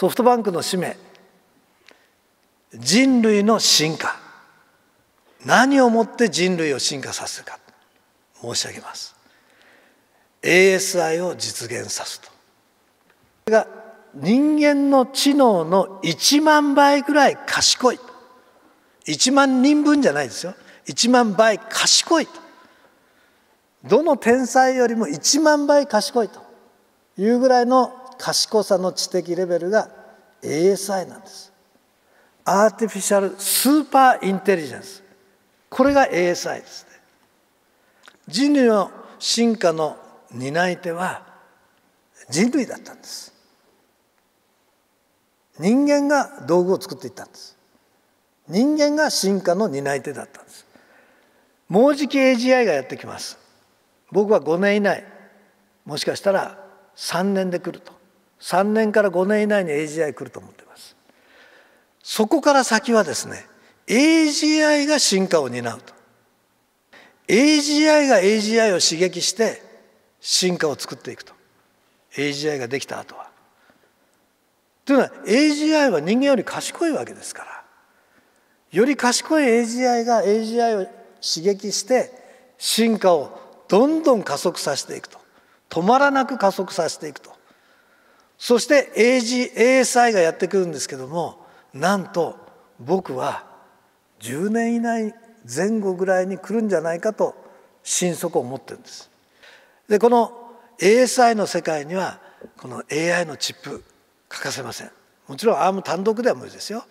ソフトバンクの使命人類の進化何をもって人類を進化させるか申し上げます ASI を実現さすとこれが人間の知能の1万倍ぐらい賢い1万人分じゃないですよ1万倍賢いとどの天才よりも1万倍賢いというぐらいの賢さの知的レベルが ASI なんですアーティフィシャルスーパーインテリジェンスこれが ASI ですね人類の進化の担い手は人類だったんです人間が道具を作っていったんです人間が進化の担い手だったんですもうじき AGI がやってきます僕は5年以内もしかしたら3年で来ると3年から5年以内に AGI 来ると思ってますそこから先はですね AGI が進化を担うと AGI が AGI を刺激して進化を作っていくと AGI ができた後はというのは AGI は人間より賢いわけですからより賢い AGI が AGI を刺激して進化をどんどん加速させていくと止まらなく加速させていくとそして a s i がやってくるんですけどもなんと僕は10年以内前後ぐらいに来るんじゃないかと心底思ってるんです。でこの ASI の世界にはこの AI のチップ欠かせません。もちろん ARM 単独では無理ですよ。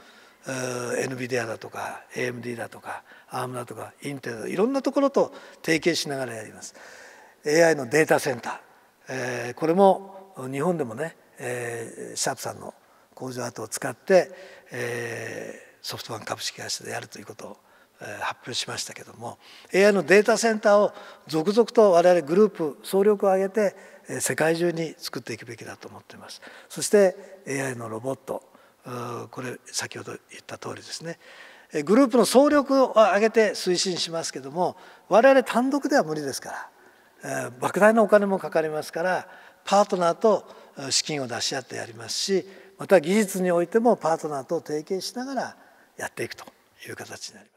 NVIDIA だとか AMD だとか ARM だとかインテルいろんなところと提携しながらやります。AI のデータセンター、えー、これも日本でもねえー、シャープさんの工場跡を使って、えー、ソフトバンク株式会社でやるということを発表しましたけども AI のデータセンターを続々と我々グループ総力を挙げて世界中に作っていくべきだと思っていますそして AI のロボットこれ先ほど言った通りですねグループの総力を挙げて推進しますけども我々単独では無理ですから莫大なお金もかかりますからパートナーと資金を出し合ってやりますしまた技術においてもパートナーと提携しながらやっていくという形になります。